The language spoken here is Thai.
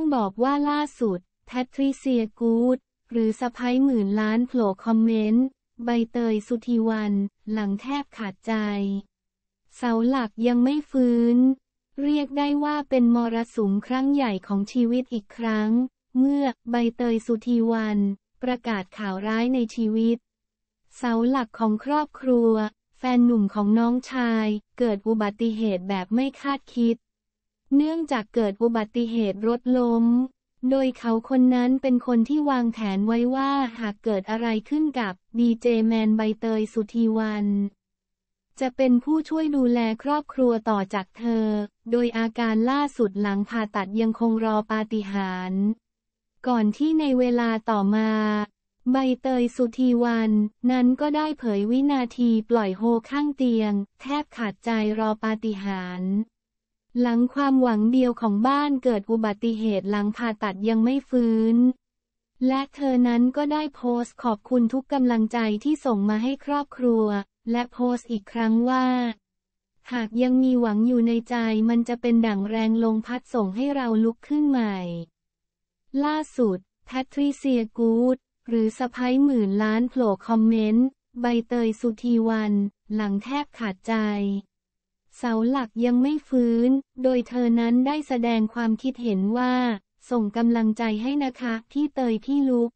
ต้องบอกว่าล่าสุดแพทริเซียกูดหรือสะพ้ยหมื่นล้านโผล่คอมเมนต์ใบเตยสุธีวัน หลังแทบขาดใจเสาหลักยังไม่ฟื้น เรียกได้ว่าเป็นมรสุมครั้งใหญ่ของชีวิตอีกครั้ง เมื่อใบเตยสุธีวัน ประกาศข่าวร้ายในชีวิตเสาหลักของครอบครัว แฟนหนุ่มของน้องชาย เกิดอุบัติเหตุแบบไม่คาดคิดเนื่องจากเกิดอุบัติเหตุรถล้ม โดยเขาคนนั้นเป็นคนที่วางแผนไว้ว่าหากเกิดอะไรขึ้นกับดีเจแมนใบเตยสุธีวัน จะเป็นผู้ช่วยดูแลครอบครัวต่อจากเธอ โดยอาการล่าสุดหลังผ่าตัดยังคงรอปาฏิหาริย์ก่อนที่ในเวลาต่อมา ใบเตยสุธีวันนั้นก็ได้เผยวินาทีปล่อยโฮข้างเตียง แทบขาดใจรอปาฏิหาริย์หลังความหวังเดียวของบ้านเกิดอุบัติเหตุหลังผ่าตัดยังไม่ฟื้น และเธอนั้นก็ได้โพสต์ขอบคุณทุกกำลังใจที่ส่งมาให้ครอบครัว และโพสต์อีกครั้งว่า หากยังมีหวังอยู่ในใจมันจะเป็นดั่งแรงลงพัดส่งให้เราลุกขึ้นใหม่ ล่าสุดแพทริเซียกูดหรือสะพ้ายหมื่นล้านโผล่คอมเมนต์ ใบเตยสุธีวัน หลังแทบขาดใจเสาหลักยังไม่ฟื้น โดยเธอนั้นได้แสดงความคิดเห็นว่า ส่งกำลังใจให้นะคะ พี่เตย พี่ลุก